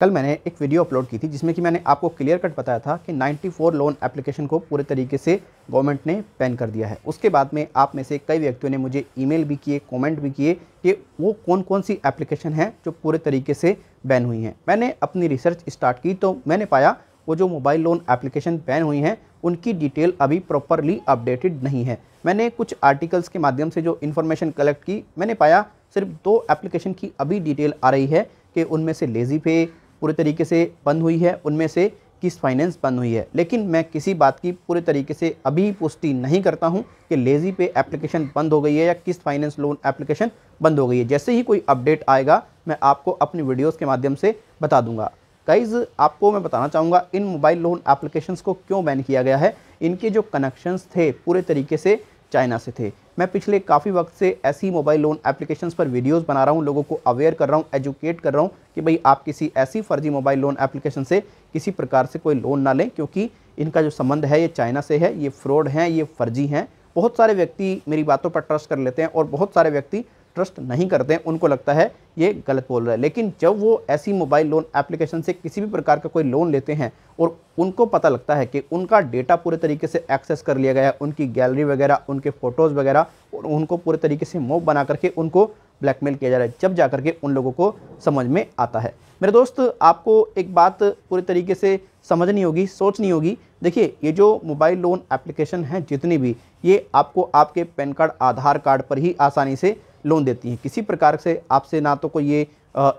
कल मैंने एक वीडियो अपलोड की थी जिसमें कि मैंने आपको क्लियर कट बताया था कि 94 लोन एप्लीकेशन को पूरे तरीके से गवर्नमेंट ने बैन कर दिया है उसके बाद में आप में से कई व्यक्तियों ने मुझे ईमेल भी किए कमेंट भी किए कि वो कौन कौन सी एप्लीकेशन हैं जो पूरे तरीके से बैन हुई हैं मैंने अपनी रिसर्च स्टार्ट की तो मैंने पाया वो जो मोबाइल लोन एप्लीकेशन बैन हुई हैं उनकी डिटेल अभी प्रॉपरली अपडेटेड नहीं है मैंने कुछ आर्टिकल्स के माध्यम से जो इन्फॉर्मेशन कलेक्ट की मैंने पाया सिर्फ दो एप्लीकेशन की अभी डिटेल आ रही है कि उनमें से लेज़ी पे पूरे तरीके से बंद हुई है उनमें से किस फाइनेंस बंद हुई है लेकिन मैं किसी बात की पूरे तरीके से अभी पुष्टि नहीं करता हूं कि लेज़ी पे एप्लीकेशन बंद हो गई है या किस फाइनेंस लोन एप्लीकेशन बंद हो गई है जैसे ही कोई अपडेट आएगा मैं आपको अपनी वीडियोस के माध्यम से बता दूंगा गाइज आपको मैं बताना चाहूँगा इन मोबाइल लोन एप्लीकेशंस को क्यों बैन किया गया है इनके जो कनेक्शंस थे पूरे तरीके से चाइना से थे मैं पिछले काफ़ी वक्त से ऐसी मोबाइल लोन एप्लीकेशंस पर वीडियोस बना रहा हूँ लोगों को अवेयर कर रहा हूँ एजुकेट कर रहा हूँ कि भाई आप किसी ऐसी फर्जी मोबाइल लोन एप्लीकेशन से किसी प्रकार से कोई लोन ना लें क्योंकि इनका जो संबंध है ये चाइना से है ये फ्रॉड हैं ये फर्जी हैं बहुत सारे व्यक्ति मेरी बातों पर ट्रस्ट कर लेते हैं और बहुत सारे व्यक्ति ट्रस्ट नहीं करते हैं उनको लगता है ये गलत बोल रहा है लेकिन जब वो ऐसी मोबाइल लोन एप्लीकेशन से किसी भी प्रकार का कोई लोन लेते हैं और उनको पता लगता है कि उनका डेटा पूरे तरीके से एक्सेस कर लिया गया है उनकी गैलरी वगैरह उनके फ़ोटोज़ वगैरह और उनको पूरे तरीके से मोब बना करके उनको ब्लैकमेल किया जा रहा है जब जा करके उन लोगों को समझ में आता है मेरे दोस्त आपको एक बात पूरे तरीके से समझनी होगी सोचनी होगी देखिए ये जो मोबाइल लोन एप्लीकेशन है जितनी भी ये आपको आपके पैन कार्ड आधार कार्ड पर ही आसानी से लोन देती हैं किसी प्रकार से आपसे ना तो कोई ये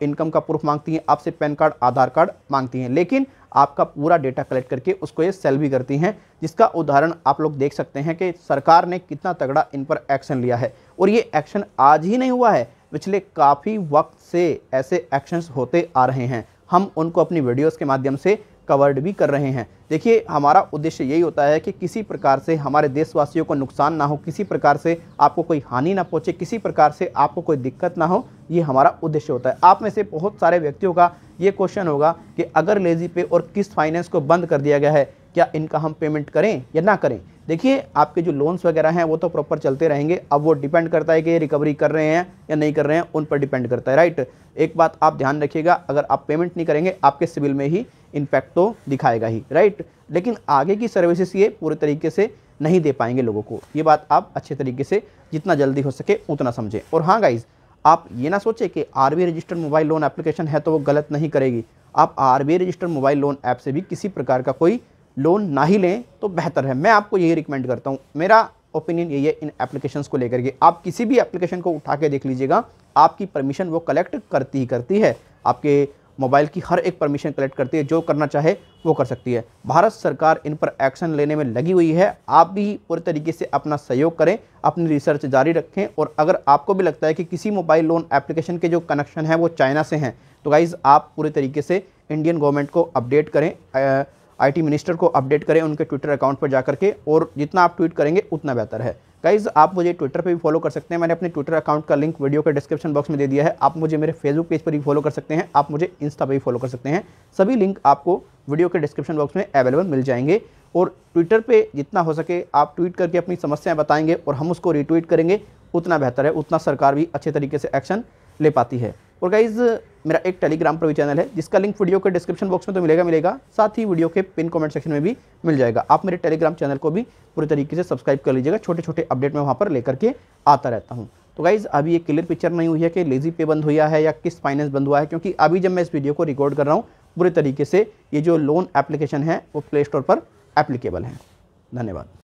इनकम का प्रूफ मांगती हैं आपसे पैन कार्ड आधार कार्ड मांगती हैं लेकिन आपका पूरा डेटा कलेक्ट करके उसको ये सेल भी करती हैं जिसका उदाहरण आप लोग देख सकते हैं कि सरकार ने कितना तगड़ा इन पर एक्शन लिया है और ये एक्शन आज ही नहीं हुआ है पिछले काफ़ी वक्त से ऐसे एक्शंस होते आ रहे हैं हम उनको अपनी वीडियोस के माध्यम से कवर्ड भी कर रहे हैं देखिए हमारा उद्देश्य यही होता है कि किसी प्रकार से हमारे देशवासियों को नुकसान ना हो किसी प्रकार से आपको कोई हानि ना पहुँचे किसी प्रकार से आपको कोई दिक्कत ना हो ये हमारा उद्देश्य होता है आप में से बहुत सारे व्यक्तियों का ये क्वेश्चन होगा कि अगर लेजी पे और किस फाइनेंस को बंद कर दिया गया है क्या इनका हम पेमेंट करें या ना करें देखिए आपके जो लोन्स वगैरह हैं वो तो प्रॉपर चलते रहेंगे अब वो डिपेंड करता है कि ये रिकवरी कर रहे हैं या नहीं कर रहे हैं उन पर डिपेंड करता है राइट एक बात आप ध्यान रखिएगा अगर आप पेमेंट नहीं करेंगे आपके सिविल में ही इम्पैक्ट तो दिखाएगा ही राइट लेकिन आगे की सर्विसेज ये पूरे तरीके से नहीं दे पाएंगे लोगों को ये बात आप अच्छे तरीके से जितना जल्दी हो सके उतना समझें और हाँ गाइज़ आप ये ना सोचें कि R registered mobile loan application है तो वो गलत नहीं करेगी आप R registered mobile loan app से भी किसी प्रकार का कोई लोन ना ही लें तो बेहतर है मैं आपको यही रिकमेंड करता हूँ मेरा ओपिनियन यही है इन एप्लीकेशंस को लेकर के आप किसी भी एप्लीकेशन को उठा के देख लीजिएगा आपकी परमिशन वो कलेक्ट करती ही करती है आपके मोबाइल की हर एक परमिशन कलेक्ट करती है जो करना चाहे वो कर सकती है भारत सरकार इन पर एक्शन लेने में लगी हुई है आप भी पूरे तरीके से अपना सहयोग करें अपनी रिसर्च जारी रखें और अगर आपको भी लगता है कि किसी मोबाइल लोन एप्लीकेशन के जो कनेक्शन हैं वो चाइना से हैं तो गाइज़ आप पूरे तरीके से इंडियन गवर्नमेंट को अपडेट करें आईटी मिनिस्टर को अपडेट करें उनके ट्विटर अकाउंट पर जाकर के और जितना आप ट्वीट करेंगे उतना बेहतर है गाइज आप मुझे ट्विटर पे भी फॉलो कर सकते हैं मैंने अपने ट्विटर अकाउंट का लिंक वीडियो के डिस्क्रिप्शन बॉक्स में दे दिया है आप मुझे मेरे फेसबुक पेज पर भी फॉलो कर सकते हैं आप मुझे इंस्टा पर भी फॉलो कर सकते हैं सभी लिंक आपको वीडियो के डिस्क्रिप्शन बॉक्स में अवेलेबल मिल जाएंगे और ट्विटर पर जितना हो सके आप ट्वीट करके अपनी समस्याएँ बताएंगे और हम उसको रिट्वीट करेंगे उतना बेहतर है उतना सरकार भी अच्छे तरीके से एक्शन ले पाती है और गाइज़ मेरा एक टेलीग्राम पर भी चैनल है जिसका लिंक वीडियो के डिस्क्रिप्शन बॉक्स में तो मिलेगा मिलेगा साथ ही वीडियो के पिन कमेंट सेक्शन में भी मिल जाएगा आप मेरे टेलीग्राम चैनल को भी पूरे तरीके से सब्सक्राइब कर लीजिएगा छोटे छोटे अपडेट मैं वहाँ पर लेकर के आता रहता हूँ तो गाइज़ अभी ये क्लियर पिक्चर नहीं हुई है कि लेजी पे बंद हुआ है या किस फाइनेंस बंद हुआ है क्योंकि अभी जब मैं इस वीडियो को रिकॉर्ड कर रहा हूँ पूरे तरीके से ये जो लोन एप्लीकेशन है वो प्ले स्टोर पर एप्लीकेबल है धन्यवाद